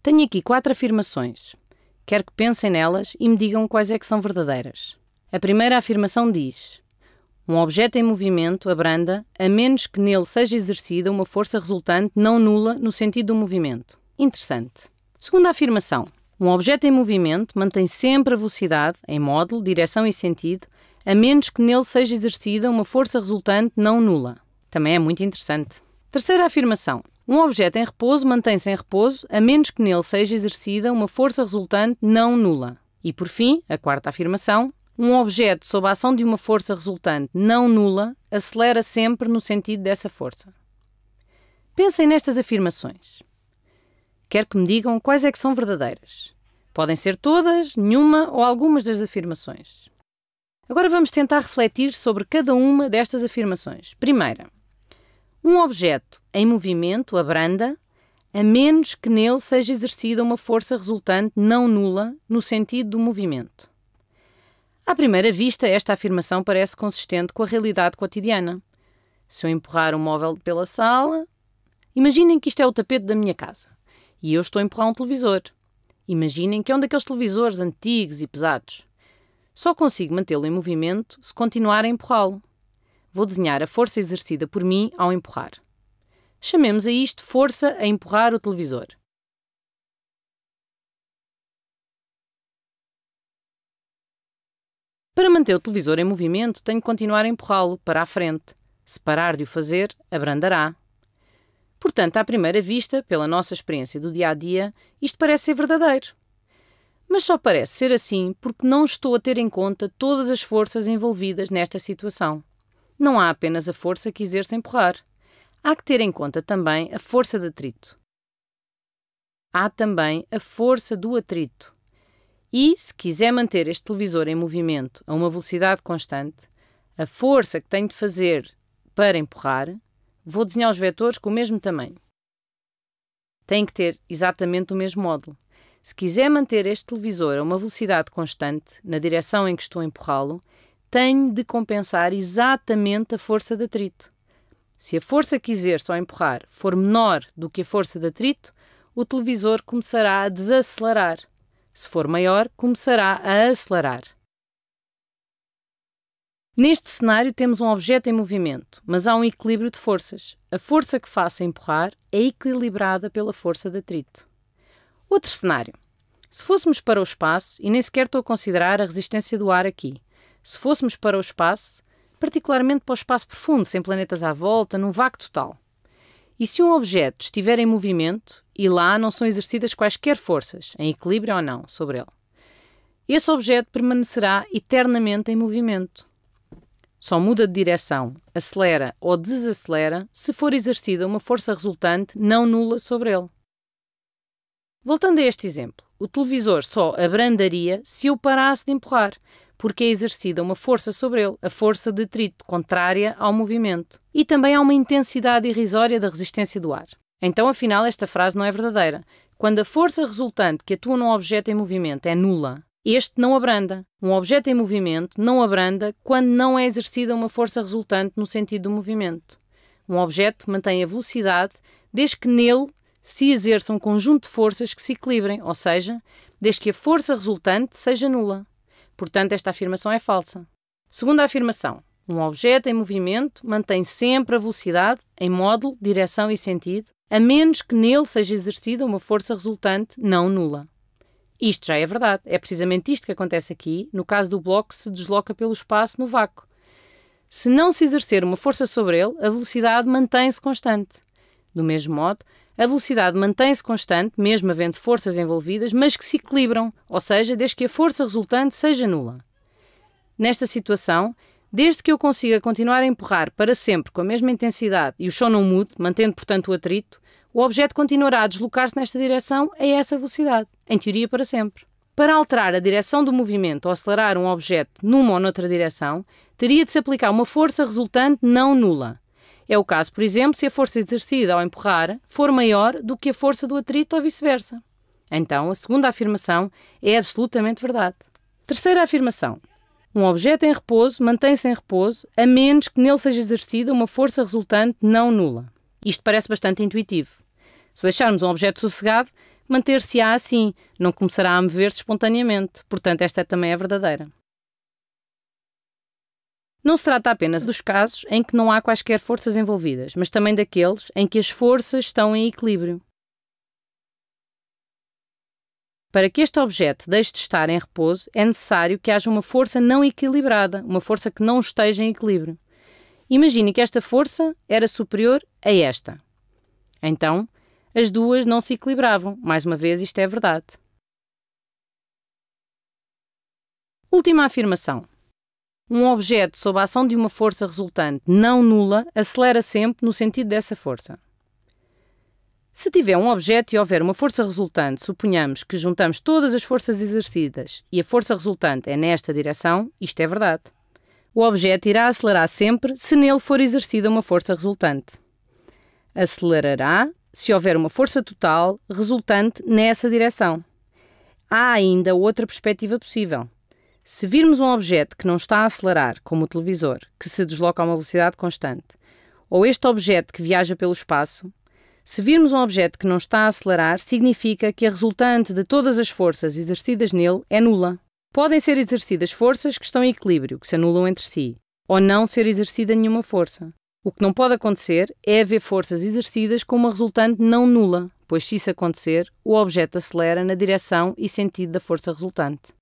Tenho aqui quatro afirmações. Quero que pensem nelas e me digam quais é que são verdadeiras. A primeira afirmação diz: Um objeto em movimento abranda a menos que nele seja exercida uma força resultante não nula no sentido do movimento. Interessante. Segunda afirmação: Um objeto em movimento mantém sempre a velocidade em módulo, direção e sentido, a menos que nele seja exercida uma força resultante não nula. Também é muito interessante. Terceira afirmação: um objeto em repouso mantém-se em repouso a menos que nele seja exercida uma força resultante não nula. E por fim, a quarta afirmação, um objeto sob a ação de uma força resultante não nula acelera sempre no sentido dessa força. Pensem nestas afirmações. Quero que me digam quais é que são verdadeiras. Podem ser todas, nenhuma ou algumas das afirmações. Agora vamos tentar refletir sobre cada uma destas afirmações. Primeira, um objeto em movimento abranda a menos que nele seja exercida uma força resultante não nula no sentido do movimento. À primeira vista, esta afirmação parece consistente com a realidade cotidiana. Se eu empurrar um móvel pela sala, imaginem que isto é o tapete da minha casa e eu estou a empurrar um televisor. Imaginem que é um daqueles televisores antigos e pesados. Só consigo mantê-lo em movimento se continuar a empurrá-lo. Vou desenhar a força exercida por mim ao empurrar. Chamemos a isto força a empurrar o televisor. Para manter o televisor em movimento, tenho que continuar a empurrá-lo para a frente. Se parar de o fazer, abrandará. Portanto, à primeira vista, pela nossa experiência do dia a dia, isto parece ser verdadeiro. Mas só parece ser assim porque não estou a ter em conta todas as forças envolvidas nesta situação não há apenas a força que exerce empurrar. Há que ter em conta também a força de atrito. Há também a força do atrito. E, se quiser manter este televisor em movimento a uma velocidade constante, a força que tenho de fazer para empurrar, vou desenhar os vetores com o mesmo tamanho. Tem que ter exatamente o mesmo módulo. Se quiser manter este televisor a uma velocidade constante, na direção em que estou a empurrá-lo, tenho de compensar exatamente a força de atrito. Se a força que exerço ao empurrar for menor do que a força de atrito, o televisor começará a desacelerar. Se for maior, começará a acelerar. Neste cenário temos um objeto em movimento, mas há um equilíbrio de forças. A força que faço empurrar é equilibrada pela força de atrito. Outro cenário. Se fôssemos para o espaço, e nem sequer estou a considerar a resistência do ar aqui, se fôssemos para o espaço, particularmente para o espaço profundo, sem planetas à volta, num vácuo total. E se um objeto estiver em movimento e lá não são exercidas quaisquer forças, em equilíbrio ou não, sobre ele, esse objeto permanecerá eternamente em movimento. Só muda de direção, acelera ou desacelera se for exercida uma força resultante não nula sobre ele. Voltando a este exemplo, o televisor só abrandaria se eu parasse de empurrar, porque é exercida uma força sobre ele, a força de trito, contrária ao movimento. E também há uma intensidade irrisória da resistência do ar. Então, afinal, esta frase não é verdadeira. Quando a força resultante que atua num objeto em movimento é nula, este não abranda. Um objeto em movimento não abranda quando não é exercida uma força resultante no sentido do movimento. Um objeto mantém a velocidade desde que nele se exerça um conjunto de forças que se equilibrem, ou seja, desde que a força resultante seja nula. Portanto, esta afirmação é falsa. Segunda afirmação: um objeto em movimento mantém sempre a velocidade em módulo, direção e sentido, a menos que nele seja exercida uma força resultante não nula. Isto já é verdade. É precisamente isto que acontece aqui, no caso do bloco que se desloca pelo espaço no vácuo. Se não se exercer uma força sobre ele, a velocidade mantém-se constante. Do mesmo modo, a velocidade mantém-se constante, mesmo havendo forças envolvidas, mas que se equilibram, ou seja, desde que a força resultante seja nula. Nesta situação, desde que eu consiga continuar a empurrar para sempre com a mesma intensidade e o chão não mude, mantendo portanto o atrito, o objeto continuará a deslocar-se nesta direção a essa velocidade, em teoria para sempre. Para alterar a direção do movimento ou acelerar um objeto numa ou noutra direção, teria de se aplicar uma força resultante não nula, é o caso, por exemplo, se a força exercida ao empurrar for maior do que a força do atrito ou vice-versa. Então, a segunda afirmação é absolutamente verdade. Terceira afirmação. Um objeto em repouso mantém-se em repouso a menos que nele seja exercida uma força resultante não nula. Isto parece bastante intuitivo. Se deixarmos um objeto sossegado, manter-se-á assim, não começará a mover-se espontaneamente. Portanto, esta também é verdadeira. Não se trata apenas dos casos em que não há quaisquer forças envolvidas, mas também daqueles em que as forças estão em equilíbrio. Para que este objeto deixe de estar em repouso, é necessário que haja uma força não equilibrada, uma força que não esteja em equilíbrio. Imagine que esta força era superior a esta. Então, as duas não se equilibravam. Mais uma vez, isto é verdade. Última afirmação. Um objeto sob a ação de uma força resultante não nula acelera sempre no sentido dessa força. Se tiver um objeto e houver uma força resultante, suponhamos que juntamos todas as forças exercidas e a força resultante é nesta direção, isto é verdade. O objeto irá acelerar sempre se nele for exercida uma força resultante. Acelerará se houver uma força total resultante nessa direção. Há ainda outra perspectiva possível, se virmos um objeto que não está a acelerar, como o televisor, que se desloca a uma velocidade constante, ou este objeto que viaja pelo espaço, se virmos um objeto que não está a acelerar, significa que a resultante de todas as forças exercidas nele é nula. Podem ser exercidas forças que estão em equilíbrio, que se anulam entre si, ou não ser exercida nenhuma força. O que não pode acontecer é haver forças exercidas com uma resultante não nula, pois se isso acontecer, o objeto acelera na direção e sentido da força resultante.